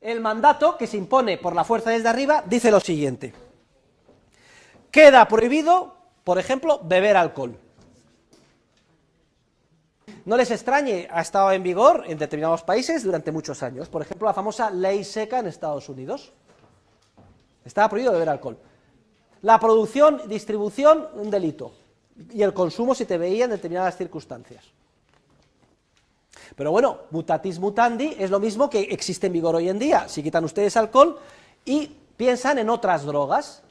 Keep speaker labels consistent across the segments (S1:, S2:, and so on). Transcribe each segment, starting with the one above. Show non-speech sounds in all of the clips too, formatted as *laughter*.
S1: el mandato que se impone por la fuerza desde arriba dice lo siguiente. Queda prohibido, por ejemplo, beber alcohol. No les extrañe, ha estado en vigor en determinados países durante muchos años. Por ejemplo, la famosa ley seca en Estados Unidos. Estaba prohibido beber alcohol. La producción, distribución, un delito. Y el consumo si te veía en determinadas circunstancias. Pero bueno, mutatis mutandi es lo mismo que existe en vigor hoy en día. Si quitan ustedes alcohol y piensan en otras drogas.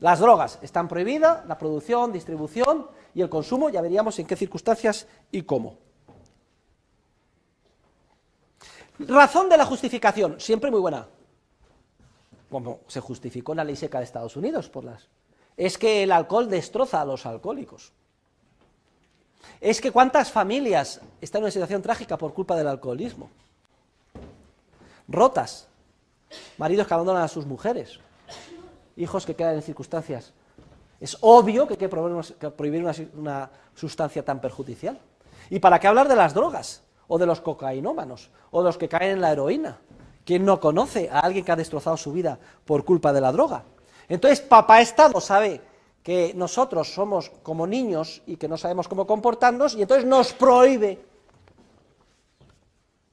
S1: Las drogas están prohibidas, la producción, distribución y el consumo, ya veríamos en qué circunstancias y cómo. Razón de la justificación, siempre muy buena. Como se justificó en la ley seca de Estados Unidos por las. Es que el alcohol destroza a los alcohólicos. Es que cuántas familias están en una situación trágica por culpa del alcoholismo. Rotas. Maridos que abandonan a sus mujeres. Hijos que quedan en circunstancias. Es obvio que hay que prohibir una, sustancia tan perjudicial. ¿Y para qué hablar de las drogas? O de los cocainómanos. O de los que caen en la heroína. ¿Quién no conoce a alguien que ha destrozado su vida por culpa de la droga? Entonces, papá Estado sabe que nosotros somos como niños y que no sabemos cómo comportarnos y entonces nos prohíbe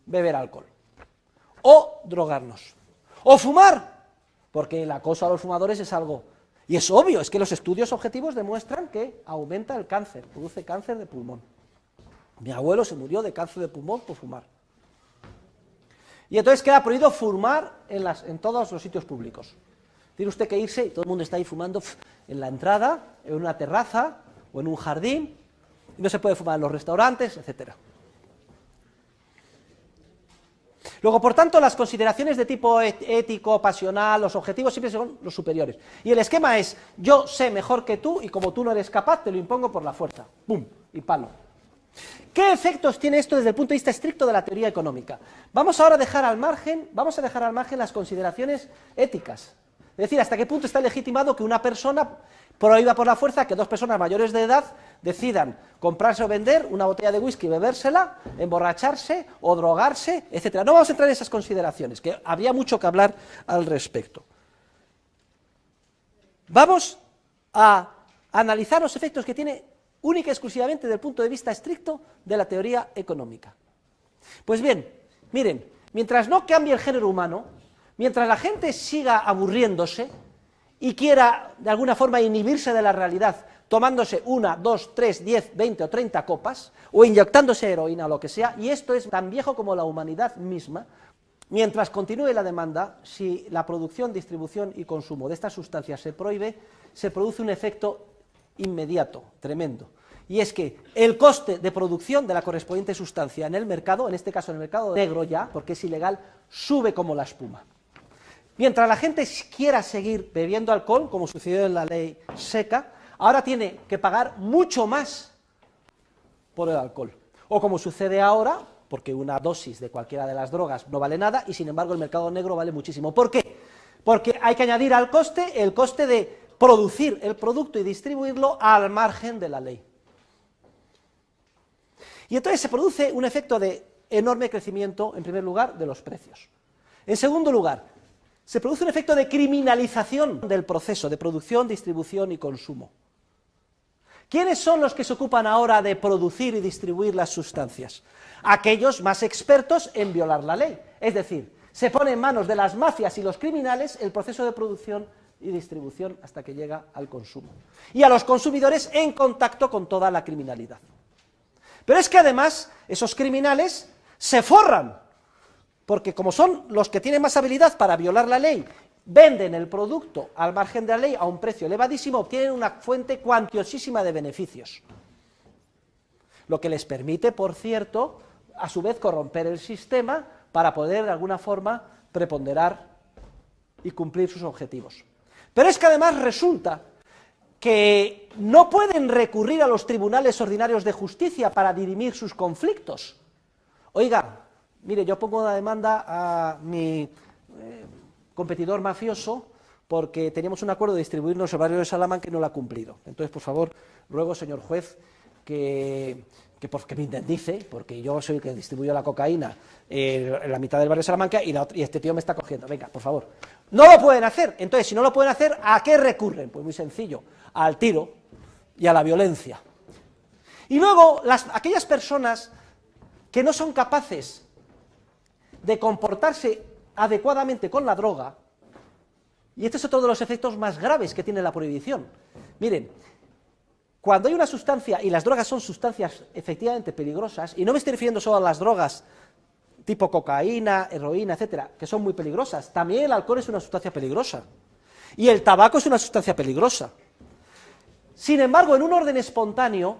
S1: beber alcohol o drogarnos o fumar, porque el acoso a los fumadores es algo y es obvio, es que los estudios objetivos demuestran que aumenta el cáncer, produce cáncer de pulmón. Mi abuelo se murió de cáncer de pulmón por fumar. Y entonces queda prohibido fumar en, las, en todos los sitios públicos. Tiene usted que irse y todo el mundo está ahí fumando en la entrada, en una terraza o en un jardín. no se puede fumar en los restaurantes, etc. Luego, por tanto, las consideraciones de tipo ético, pasional, los objetivos siempre son los superiores. Y el esquema es, yo sé mejor que tú y como tú no eres capaz, te lo impongo por la fuerza. ¡Pum! Y palo. ¿Qué efectos tiene esto desde el punto de vista estricto de la teoría económica? Vamos ahora a dejar al margen, vamos a dejar al margen las consideraciones éticas, es decir, hasta qué punto está legitimado que una persona prohíba por la fuerza que dos personas mayores de edad decidan comprarse o vender una botella de whisky, y bebérsela, emborracharse o drogarse, etcétera. No vamos a entrar en esas consideraciones, que habría mucho que hablar al respecto. Vamos a analizar los efectos que tiene única y exclusivamente desde el punto de vista estricto de la teoría económica. Pues bien, miren, mientras no cambie el género humano, Mientras la gente siga aburriéndose y quiera de alguna forma inhibirse de la realidad, tomándose una, dos, tres, diez, veinte o treinta copas, o inyectándose heroína o lo que sea, y esto es tan viejo como la humanidad misma, mientras continúe la demanda, si la producción, distribución y consumo de estas sustancias se prohíbe, se produce un efecto inmediato, tremendo. Y es que el coste de producción de la correspondiente sustancia en el mercado, en este caso en el mercado negro ya, porque es ilegal, sube como la espuma. Mientras la gente quiera seguir bebiendo alcohol, como sucedió en la ley seca, ahora tiene que pagar mucho más por el alcohol. O como sucede ahora, porque una dosis de cualquiera de las drogas no vale nada y sin embargo el mercado negro vale muchísimo. ¿Por qué? Porque hay que añadir al coste el coste de producir el producto y distribuirlo al margen de la ley. Y entonces se produce un efecto de enorme crecimiento, en primer lugar, de los precios. En segundo lugar, se produce un efecto de criminalización del proceso de producción, distribución y consumo. ¿Quiénes son los que se ocupan ahora de producir y distribuir las sustancias? Aquellos más expertos en violar la ley. Es decir, se pone en manos de las mafias y los criminales el proceso de producción y distribución hasta que llega al consumo. Y a los consumidores en contacto con toda la criminalidad. Pero es que además esos criminales se forran porque como son los que tienen más habilidad para violar la ley, venden el producto al margen de la ley a un precio elevadísimo, obtienen una fuente cuantiosísima de beneficios. Lo que les permite, por cierto, a su vez corromper el sistema para poder de alguna forma preponderar y cumplir sus objetivos. Pero es que además resulta que no pueden recurrir a los tribunales ordinarios de justicia para dirimir sus conflictos. Oigan mire, yo pongo una demanda a mi eh, competidor mafioso porque teníamos un acuerdo de distribuirnos el barrio de Salamanca y no lo ha cumplido. Entonces, por favor, ruego, señor juez, que, me indemnice, porque yo soy el que distribuye la cocaína eh, en la mitad del barrio de Salamanca y, y este tío me está cogiendo. Venga, por favor. No lo pueden hacer. Entonces, si no lo pueden hacer, ¿a qué recurren? Pues muy sencillo, al tiro y a la violencia. Y luego, las, aquellas personas que no son capaces de comportarse adecuadamente con la droga, y este es otro de los efectos más graves que tiene la prohibición. Miren, cuando hay una sustancia, y las drogas son sustancias efectivamente peligrosas, y no me estoy refiriendo solo a las drogas tipo cocaína, heroína, etcétera, que son muy peligrosas, también el alcohol es una sustancia peligrosa. Y el tabaco es una sustancia peligrosa. Sin embargo, en un orden espontáneo,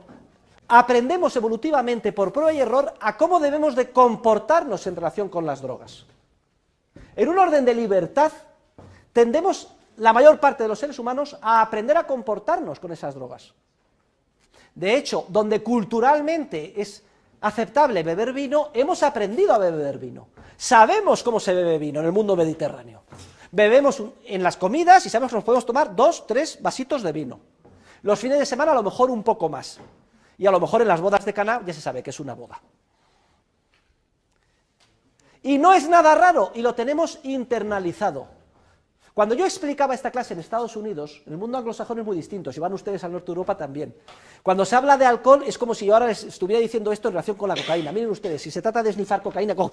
S1: aprendemos evolutivamente por prueba y error a cómo debemos de comportarnos en relación con las drogas. En un orden de libertad, tendemos la mayor parte de los seres humanos a aprender a comportarnos con esas drogas. De hecho, donde culturalmente es aceptable beber vino, hemos aprendido a beber vino. Sabemos cómo se bebe vino en el mundo mediterráneo. Bebemos en las comidas y sabemos que nos podemos tomar dos, tres vasitos de vino. Los fines de semana a lo mejor un poco más. Y a lo mejor en las bodas de cana ya se sabe que es una boda. Y no es nada raro y lo tenemos internalizado. Cuando yo explicaba esta clase en Estados Unidos, en el mundo anglosajón es muy distinto, si van ustedes al norte de Europa también. Cuando se habla de alcohol es como si yo ahora estuviera diciendo esto en relación con la cocaína. Miren ustedes, si se trata de esnifar cocaína, *sniffs* todo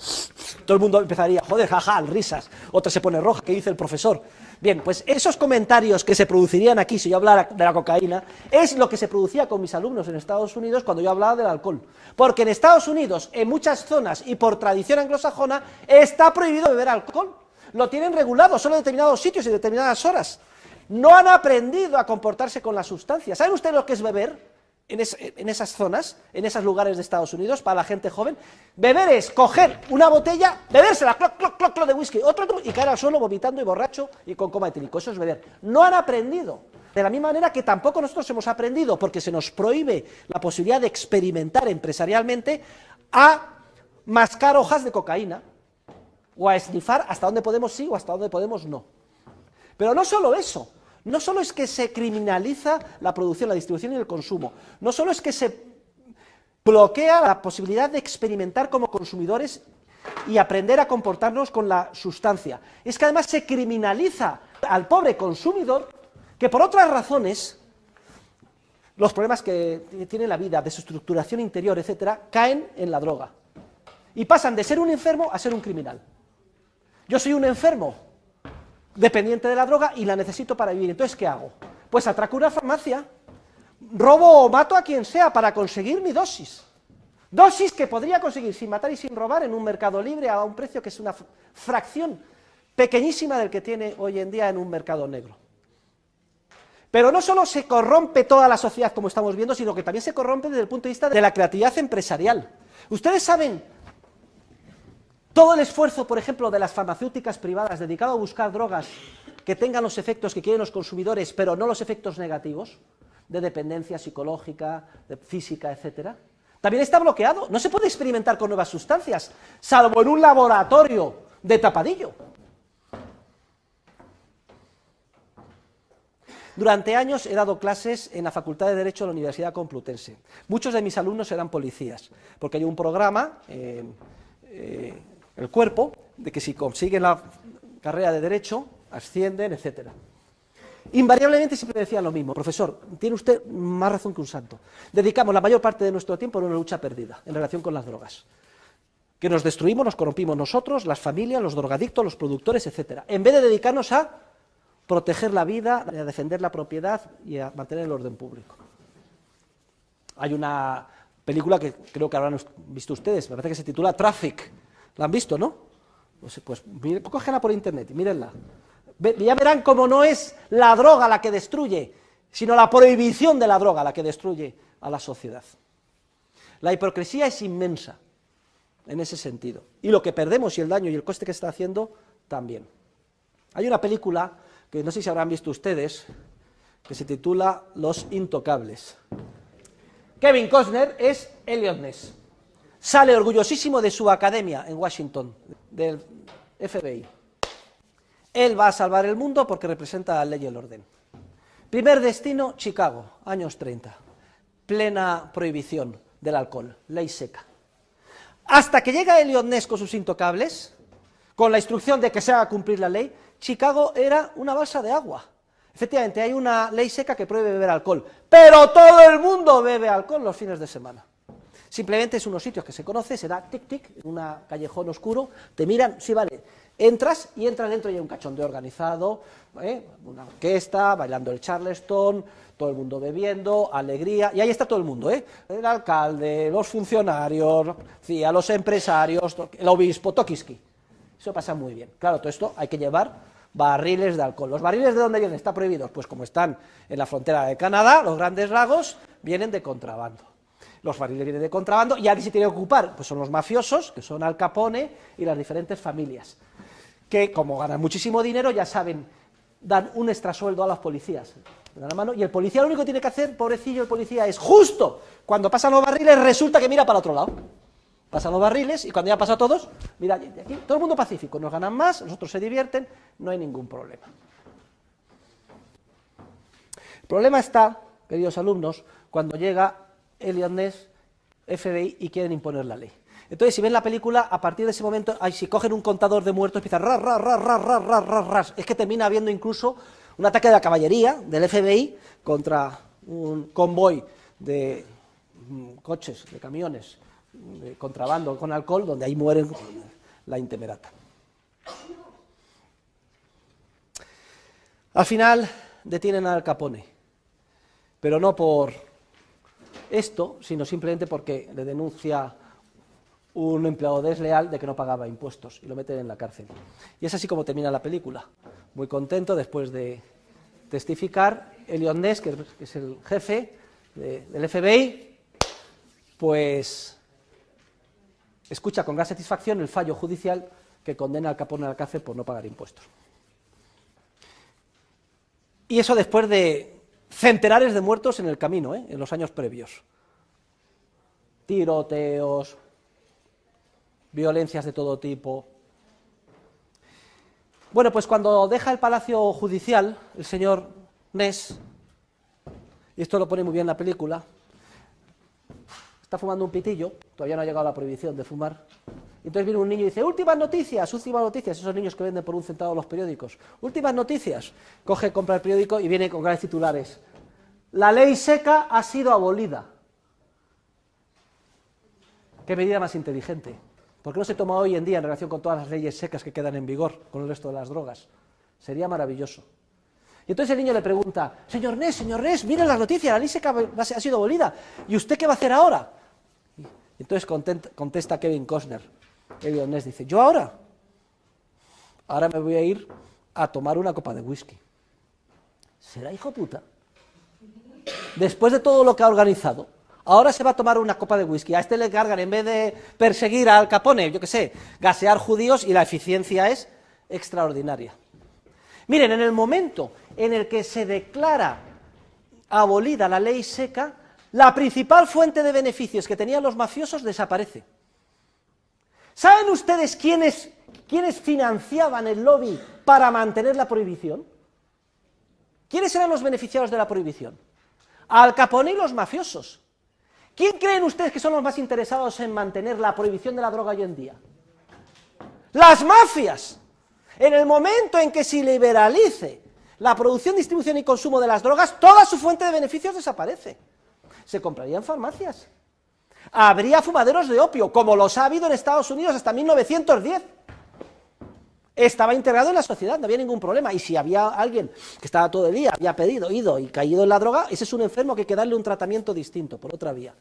S1: el mundo empezaría, joder, jajal, risas. Otra se pone roja, ¿qué dice el profesor? Bien, pues esos comentarios que se producirían aquí si yo hablara de la cocaína es lo que se producía con mis alumnos en Estados Unidos cuando yo hablaba del alcohol. Porque en Estados Unidos, en muchas zonas y por tradición anglosajona, está prohibido beber alcohol lo tienen regulado, solo en determinados sitios y determinadas horas. No han aprendido a comportarse con la sustancia. ¿Saben ustedes lo que es beber? En, esas zonas, en esos lugares de Estados Unidos, para la gente joven, beber es coger una botella, bebérsela, cloc, cloc, cloc, cloc de whisky, otro, y caer al suelo vomitando y borracho y con coma etílico. Eso es beber. No han aprendido. De la misma manera que tampoco nosotros hemos aprendido, porque se nos prohíbe la posibilidad de experimentar empresarialmente, a mascar hojas de cocaína o a esnifar hasta dónde podemos sí o hasta dónde podemos no. Pero no solo eso, no solo es que se criminaliza la producción, la distribución y el consumo, no solo es que se bloquea la posibilidad de experimentar como consumidores y aprender a comportarnos con la sustancia, es que además se criminaliza al pobre consumidor que por otras razones los problemas que tiene la vida, de su estructuración interior, etcétera, caen en la droga. Y pasan de ser un enfermo a ser un criminal. Yo soy un enfermo, dependiente de la droga y la necesito para vivir. Entonces, ¿qué hago? Pues atraco una farmacia, robo o mato a quien sea para conseguir mi dosis. Dosis que podría conseguir sin matar y sin robar en un mercado libre a un precio que es una fracción pequeñísima del que tiene hoy en día en un mercado negro. Pero no solo se corrompe toda la sociedad como estamos viendo, sino que también se corrompe desde el punto de vista de la creatividad empresarial. Ustedes saben todo el esfuerzo, por ejemplo, de las farmacéuticas privadas dedicado a buscar drogas que tengan los efectos que quieren los consumidores, pero no los efectos negativos, de dependencia psicológica, física, etcétera, también está bloqueado. No se puede experimentar con nuevas sustancias, salvo en un laboratorio de tapadillo. Durante años he dado clases en la Facultad de Derecho de la Universidad Complutense. Muchos de mis alumnos eran policías, porque hay un programa eh, eh, el cuerpo, de que si consiguen la carrera de derecho, ascienden, etc. Invariablemente siempre decía lo mismo, profesor, tiene usted más razón que un santo. Dedicamos la mayor parte de nuestro tiempo a una lucha perdida en relación con las drogas. Que nos destruimos, nos corrompimos nosotros, las familias, los drogadictos, los productores, etc. En vez de dedicarnos a proteger la vida, a defender la propiedad y a mantener el orden público. Hay una película que creo que habrán visto ustedes, me parece que se titula Traffic, la han visto, ¿no? Pues, pues, pues cógela por internet y mírenla. Ya verán cómo no es la droga la que destruye, sino la prohibición de la droga la que destruye a la sociedad. La hipocresía es inmensa en ese sentido. Y lo que perdemos y el daño y el coste que está haciendo también. Hay una película que no sé si habrán visto ustedes, que se titula Los Intocables. Kevin Costner es Elliot Ness sale orgullosísimo de su academia en Washington, del FBI. Él va a salvar el mundo porque representa la ley y el orden. Primer destino, Chicago, años 30. Plena prohibición del alcohol, ley seca. Hasta que llega el Ness con sus intocables, con la instrucción de que se haga cumplir la ley, Chicago era una balsa de agua. Efectivamente, hay una ley seca que prohíbe beber alcohol, pero todo el mundo bebe alcohol los fines de semana. Simplemente es unos sitios que se conoce, se da tic-tic en un callejón oscuro, te miran, sí, vale, entras y entran dentro y hay un cachondeo organizado, ¿eh? una orquesta, bailando el charleston, todo el mundo bebiendo, alegría, y ahí está todo el mundo, ¿eh? el alcalde, los funcionarios, a los empresarios, el obispo, Tokiski. Eso pasa muy bien. Claro, todo esto hay que llevar barriles de alcohol. ¿Los barriles de dónde vienen? ¿Están prohibidos? Pues como están en la frontera de Canadá, los grandes lagos, vienen de contrabando los barriles vienen de contrabando y alguien se tiene que ocupar, pues son los mafiosos, que son Al Capone y las diferentes familias, que como ganan muchísimo dinero, ya saben, dan un extrasueldo a los policías. la mano, y el policía lo único que tiene que hacer, pobrecillo el policía, es justo cuando pasan los barriles, resulta que mira para otro lado. Pasan los barriles y cuando ya pasa todos, mira, aquí todo el mundo pacífico, nos ganan más, nosotros se divierten, no hay ningún problema. El problema está, queridos alumnos, cuando llega Elianés, FBI y quieren imponer la ley. Entonces, si ven la película, a partir de ese momento, si cogen un contador de muertos, empieza ras, ras, ras, ras, ras, ras, Es que termina habiendo incluso un ataque de la caballería, del FBI, contra un convoy de mm, coches, de camiones, de contrabando con alcohol, donde ahí mueren la intemerata. Al final detienen Al Capone, pero no por esto, sino simplemente porque le denuncia un empleado desleal de que no pagaba impuestos y lo meten en la cárcel. Y es así como termina la película. Muy contento después de testificar, Elion Ness, que es el jefe del FBI, pues escucha con gran satisfacción el fallo judicial que condena al Capone a la cárcel por no pagar impuestos. Y eso después de centenares de muertos en el camino, ¿eh? en los años previos. Tiroteos, violencias de todo tipo. Bueno, pues cuando deja el palacio judicial, el señor Ness, y esto lo pone muy bien la película, está fumando un pitillo, todavía no ha llegado la prohibición de fumar, entonces viene un niño y dice, últimas noticias, últimas noticias, esos niños que venden por un centavo los periódicos, últimas noticias. Coge, compra el periódico y viene con grandes titulares. La ley seca ha sido abolida. Qué medida más inteligente. ¿Por qué no se toma hoy en día en relación con todas las leyes secas que quedan en vigor con el resto de las drogas? Sería maravilloso. Y entonces el niño le pregunta, señor Ness, señor Ness, miren las noticias, la ley seca ha sido abolida. ¿Y usted qué va a hacer ahora? entonces contesta Kevin Costner, el leonés dice, yo ahora, ahora me voy a ir a tomar una copa de whisky. ¿Será hijo puta? Después de todo lo que ha organizado, ahora se va a tomar una copa de whisky. A este le cargan, en vez de perseguir al Capone, yo qué sé, gasear judíos y la eficiencia es extraordinaria. Miren, en el momento en el que se declara abolida la ley seca, la principal fuente de beneficios que tenían los mafiosos desaparece. ¿Saben ustedes quiénes, financiaban el lobby para mantener la prohibición? ¿Quiénes eran los beneficiados de la prohibición? Al Capone y los mafiosos. ¿Quién creen ustedes que son los más interesados en mantener la prohibición de la droga hoy en día? Las mafias. En el momento en que se liberalice la producción, distribución y consumo de las drogas, toda su fuente de beneficios desaparece. Se comprarían farmacias, Habría fumaderos de opio, como los ha habido en Estados Unidos hasta 1910. Estaba integrado en la sociedad, no había ningún problema. Y si había alguien que estaba todo el día, había pedido, ido y caído en la droga, ese es un enfermo que hay que darle un tratamiento distinto, por otra vía.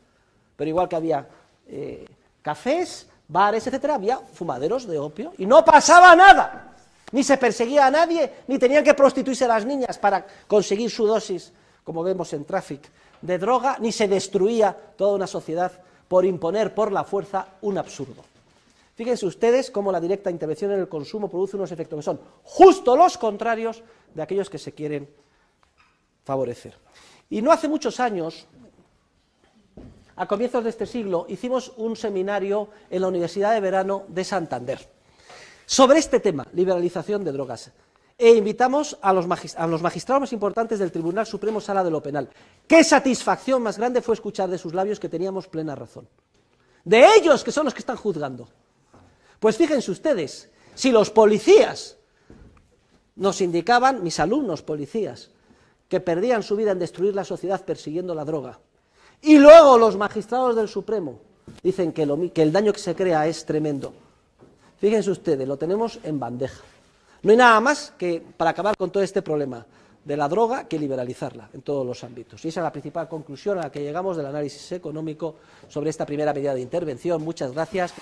S1: Pero igual que había eh, cafés, bares, etcétera, había fumaderos de opio y no pasaba nada. Ni se perseguía a nadie, ni tenían que prostituirse a las niñas para conseguir su dosis, como vemos en tráfico de droga, ni se destruía toda una sociedad por imponer por la fuerza un absurdo. Fíjense ustedes cómo la directa intervención en el consumo produce unos efectos que son justo los contrarios de aquellos que se quieren favorecer. Y no hace muchos años, a comienzos de este siglo, hicimos un seminario en la Universidad de Verano de Santander sobre este tema, liberalización de drogas e invitamos a los, magistrados más importantes del Tribunal Supremo Sala de lo Penal. Qué satisfacción más grande fue escuchar de sus labios que teníamos plena razón. De ellos, que son los que están juzgando. Pues fíjense ustedes, si los policías nos indicaban, mis alumnos policías, que perdían su vida en destruir la sociedad persiguiendo la droga, y luego los magistrados del Supremo dicen que el daño que se crea es tremendo. Fíjense ustedes, lo tenemos en bandeja. No hay nada más que para acabar con todo este problema de la droga que liberalizarla en todos los ámbitos. Y esa es la principal conclusión a la que llegamos del análisis económico sobre esta primera medida de intervención. Muchas gracias.